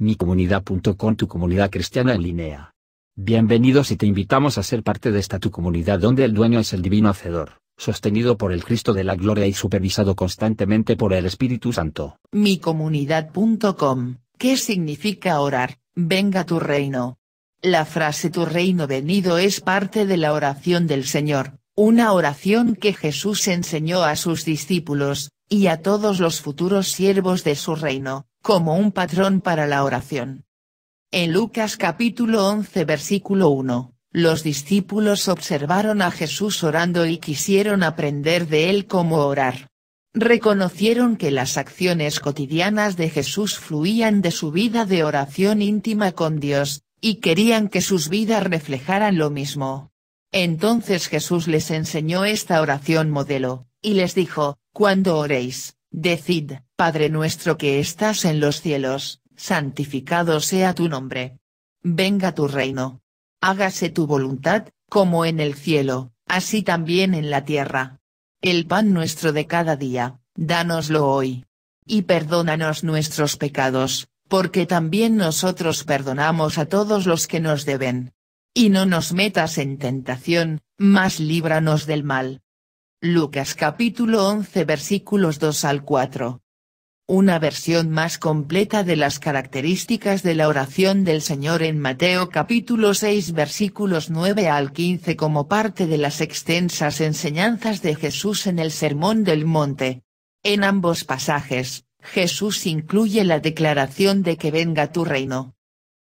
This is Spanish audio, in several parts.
micomunidad.com tu comunidad cristiana en línea. Bienvenidos y te invitamos a ser parte de esta tu comunidad donde el dueño es el divino hacedor, sostenido por el Cristo de la gloria y supervisado constantemente por el Espíritu Santo. micomunidad.com, ¿qué significa orar? Venga tu reino. La frase tu reino venido es parte de la oración del Señor, una oración que Jesús enseñó a sus discípulos, y a todos los futuros siervos de su reino, como un patrón para la oración. En Lucas capítulo 11 versículo 1, los discípulos observaron a Jesús orando y quisieron aprender de él cómo orar. Reconocieron que las acciones cotidianas de Jesús fluían de su vida de oración íntima con Dios, y querían que sus vidas reflejaran lo mismo. Entonces Jesús les enseñó esta oración modelo, y les dijo, Cuando oréis, decid, Padre nuestro que estás en los cielos, santificado sea tu nombre. Venga tu reino. Hágase tu voluntad, como en el cielo, así también en la tierra. El pan nuestro de cada día, dánoslo hoy. Y perdónanos nuestros pecados, porque también nosotros perdonamos a todos los que nos deben. Y no nos metas en tentación, mas líbranos del mal. Lucas capítulo 11 versículos 2 al 4 una versión más completa de las características de la oración del Señor en Mateo capítulo 6 versículos 9 al 15 como parte de las extensas enseñanzas de Jesús en el Sermón del Monte. En ambos pasajes, Jesús incluye la declaración de que venga tu reino.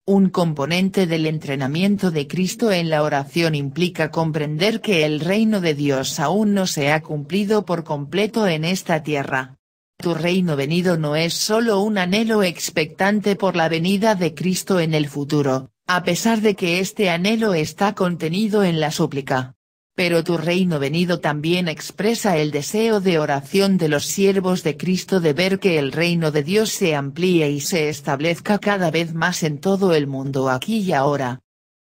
Un componente del entrenamiento de Cristo en la oración implica comprender que el reino de Dios aún no se ha cumplido por completo en esta tierra. Tu reino venido no es solo un anhelo expectante por la venida de Cristo en el futuro, a pesar de que este anhelo está contenido en la súplica. Pero tu reino venido también expresa el deseo de oración de los siervos de Cristo de ver que el reino de Dios se amplíe y se establezca cada vez más en todo el mundo aquí y ahora,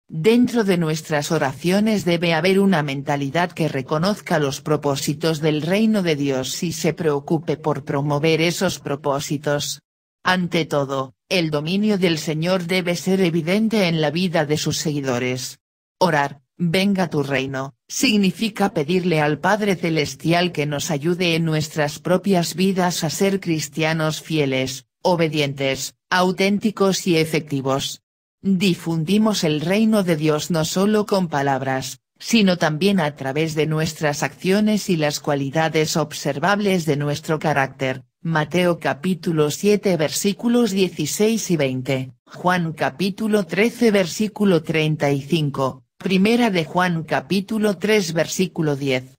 Dentro de nuestras oraciones debe haber una mentalidad que reconozca los propósitos del reino de Dios y se preocupe por promover esos propósitos. Ante todo, el dominio del Señor debe ser evidente en la vida de sus seguidores. Orar, venga tu reino, significa pedirle al Padre Celestial que nos ayude en nuestras propias vidas a ser cristianos fieles, obedientes, auténticos y efectivos. Difundimos el reino de Dios no solo con palabras, sino también a través de nuestras acciones y las cualidades observables de nuestro carácter. Mateo capítulo 7 versículos 16 y 20, Juan capítulo 13 versículo 35, Primera de Juan capítulo 3 versículo 10.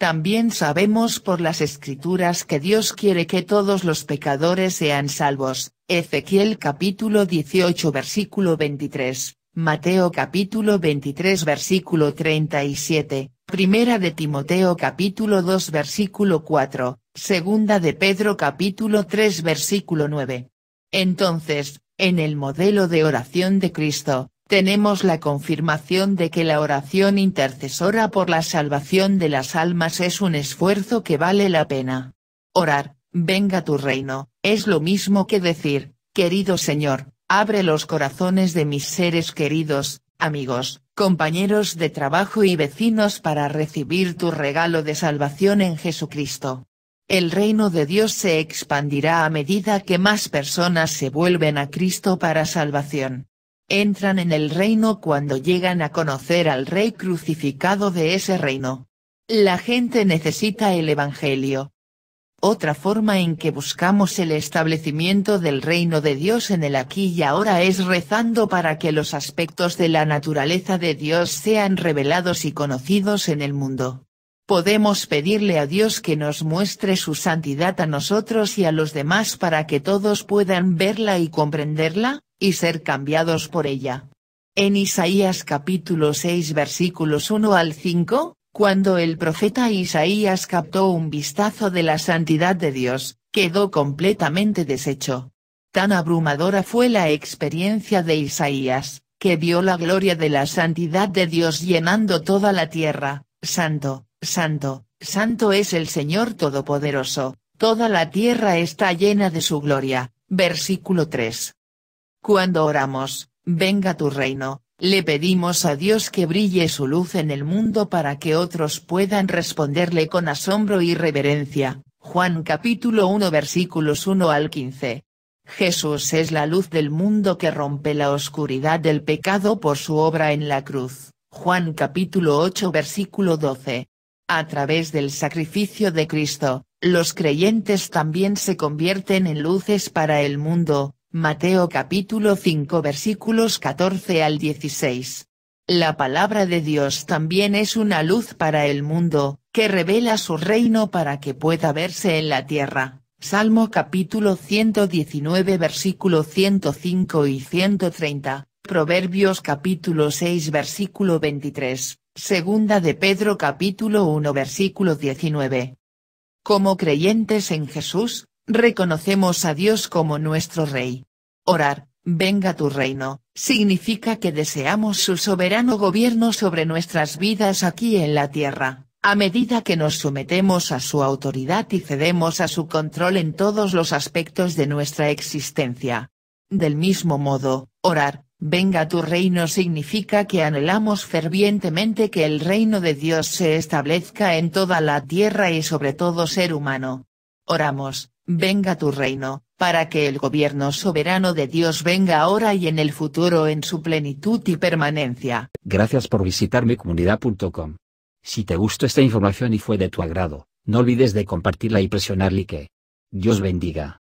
También sabemos por las escrituras que Dios quiere que todos los pecadores sean salvos, Ezequiel capítulo 18 versículo 23, Mateo capítulo 23 versículo 37, Primera de Timoteo capítulo 2 versículo 4, Segunda de Pedro capítulo 3 versículo 9. Entonces, en el modelo de oración de Cristo, tenemos la confirmación de que la oración intercesora por la salvación de las almas es un esfuerzo que vale la pena. Orar, venga tu reino, es lo mismo que decir, querido Señor, abre los corazones de mis seres queridos, amigos, compañeros de trabajo y vecinos para recibir tu regalo de salvación en Jesucristo. El reino de Dios se expandirá a medida que más personas se vuelven a Cristo para salvación entran en el reino cuando llegan a conocer al rey crucificado de ese reino. La gente necesita el Evangelio. Otra forma en que buscamos el establecimiento del reino de Dios en el aquí y ahora es rezando para que los aspectos de la naturaleza de Dios sean revelados y conocidos en el mundo. Podemos pedirle a Dios que nos muestre su santidad a nosotros y a los demás para que todos puedan verla y comprenderla, y ser cambiados por ella. En Isaías capítulo 6 versículos 1 al 5, cuando el profeta Isaías captó un vistazo de la santidad de Dios, quedó completamente deshecho. Tan abrumadora fue la experiencia de Isaías, que vio la gloria de la santidad de Dios llenando toda la tierra, Santo, Santo, Santo es el Señor Todopoderoso, toda la tierra está llena de su gloria, versículo 3. Cuando oramos, venga tu reino, le pedimos a Dios que brille su luz en el mundo para que otros puedan responderle con asombro y reverencia. Juan capítulo 1 versículos 1 al 15. Jesús es la luz del mundo que rompe la oscuridad del pecado por su obra en la cruz. Juan capítulo 8 versículo 12. A través del sacrificio de Cristo, los creyentes también se convierten en luces para el mundo, Mateo capítulo 5 versículos 14 al 16. La palabra de Dios también es una luz para el mundo, que revela su reino para que pueda verse en la tierra. Salmo capítulo 119 versículo 105 y 130, Proverbios capítulo 6 versículo 23, Segunda de Pedro capítulo 1 versículo 19. Como creyentes en Jesús, reconocemos a Dios como nuestro Rey. Orar, venga tu reino, significa que deseamos su soberano gobierno sobre nuestras vidas aquí en la tierra, a medida que nos sometemos a su autoridad y cedemos a su control en todos los aspectos de nuestra existencia. Del mismo modo, orar, venga tu reino significa que anhelamos fervientemente que el reino de Dios se establezca en toda la tierra y sobre todo ser humano. Oramos, venga tu reino, para que el gobierno soberano de Dios venga ahora y en el futuro en su plenitud y permanencia. Gracias por visitar mi comunidad.com. Si te gustó esta información y fue de tu agrado, no olvides de compartirla y presionar like. Dios bendiga.